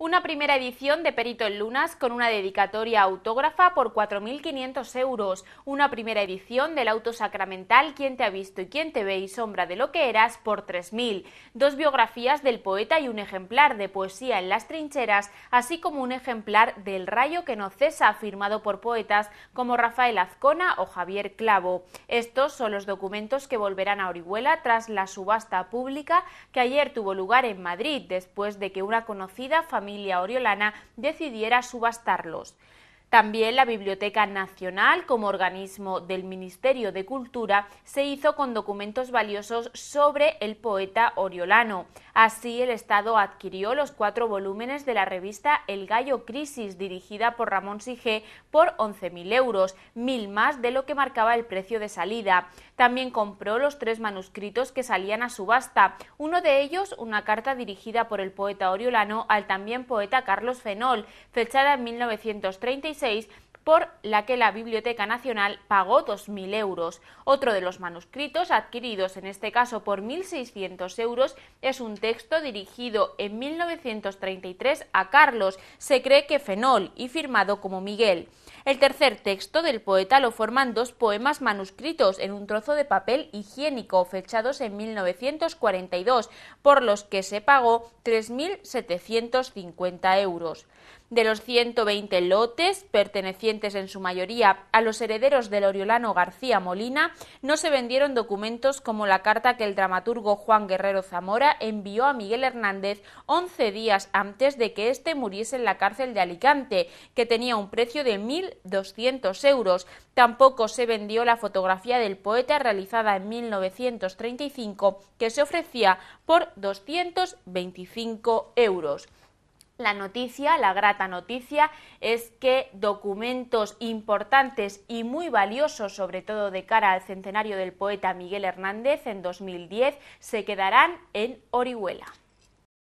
una primera edición de Perito en Lunas con una dedicatoria autógrafa por 4.500 euros, una primera edición del auto sacramental Quién te ha visto y quién te ve y sombra de lo que eras por 3.000, dos biografías del poeta y un ejemplar de poesía en las trincheras, así como un ejemplar del rayo que no cesa firmado por poetas como Rafael Azcona o Javier Clavo. Estos son los documentos que volverán a Orihuela tras la subasta pública que ayer tuvo lugar en Madrid después de que una conocida familia familia oriolana decidiera subastarlos. También la Biblioteca Nacional, como organismo del Ministerio de Cultura, se hizo con documentos valiosos sobre el poeta oriolano. Así, el Estado adquirió los cuatro volúmenes de la revista El Gallo Crisis, dirigida por Ramón Sige, por 11.000 euros, mil más de lo que marcaba el precio de salida. También compró los tres manuscritos que salían a subasta, uno de ellos una carta dirigida por el poeta oriolano al también poeta Carlos Fenol, fechada en 1936 por la que la Biblioteca Nacional pagó 2.000 euros. Otro de los manuscritos, adquiridos en este caso por 1.600 euros, es un texto dirigido en 1933 a Carlos, se cree que Fenol, y firmado como Miguel. El tercer texto del poeta lo forman dos poemas manuscritos en un trozo de papel higiénico fechados en 1942, por los que se pagó 3.750 euros. De los 120 lotes, pertenecientes en su mayoría a los herederos del oriolano García Molina, no se vendieron documentos como la carta que el dramaturgo Juan Guerrero Zamora envió a Miguel Hernández 11 días antes de que éste muriese en la cárcel de Alicante, que tenía un precio de 200 euros. Tampoco se vendió la fotografía del poeta realizada en 1935 que se ofrecía por 225 euros. La noticia, la grata noticia, es que documentos importantes y muy valiosos, sobre todo de cara al centenario del poeta Miguel Hernández en 2010, se quedarán en Orihuela.